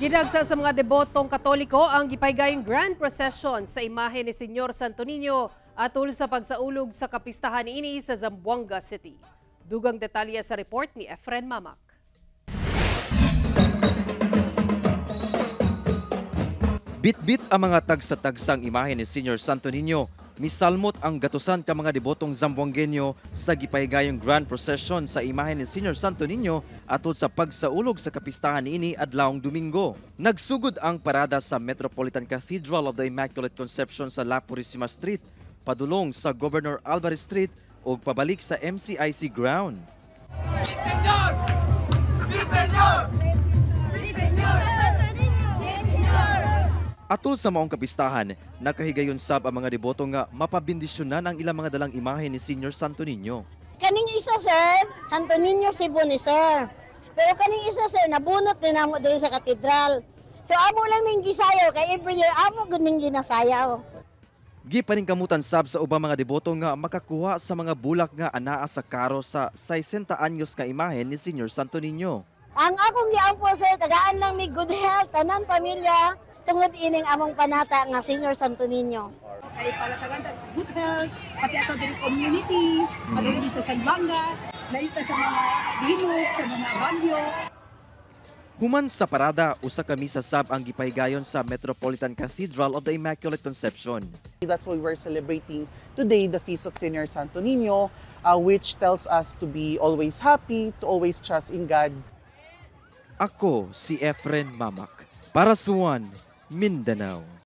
Ginagsa sa mga debotong katoliko ang gipaygayong grand procession sa imahe ni Senyor Santo Niño atol sa pagsaulog sa kapistahan ini sa Zamboanga City. Dugang detalya sa report ni Efren Mamak. Bitbit -bit ang mga tagsa-tagsang imahe ni Senyor Santo Niño misalmot ang gatusan ka mga debotong Zamboangueño sa gipahigayong grand procession sa imahe ni Senior Santo Niño atod sa pagsaulog sa kapistahan ini adlawng Domingo. Nagsugod ang parada sa Metropolitan Cathedral of the Immaculate Conception sa La Purisima Street, padulong sa Governor Alvarez Street ug pabalik sa MCIC ground. Señor! Atul sa maong kapistahan, nakahigayon sab ang mga deboto nga mapabindisyonan ang ilang mga dalang imahe ni Senior Santo Niño. Kaning isa sir, Santo Niño Cebu ni sir. Pero kaning isa sir, nabunot din namo diri sa katedral. So amo lang ning gisayo kay every year amo gud ning ginasayaw. kamutan sab sa ubang mga deboto nga makakuha sa mga bulak nga anaa sa karo sa 60 anyos nga imahen ni Senior Santo Niño. Ang akong giampo sir, tagaan lang ni good health, tanan pamilya, tungod ining among panata nga Senior Santo Niño. Kay para sa ganda, good health, pati ato din community, mm. -hmm. sa Sanbanga, naita sa mga limog, sa mga banyo. Human sa parada, usa kami sa sab ang gipahigayon sa Metropolitan Cathedral of the Immaculate Conception. That's why we're celebrating today the Feast of Senior Santo Niño, uh, which tells us to be always happy, to always trust in God. Ako si Efren Mamak. Para sa One Mindanao.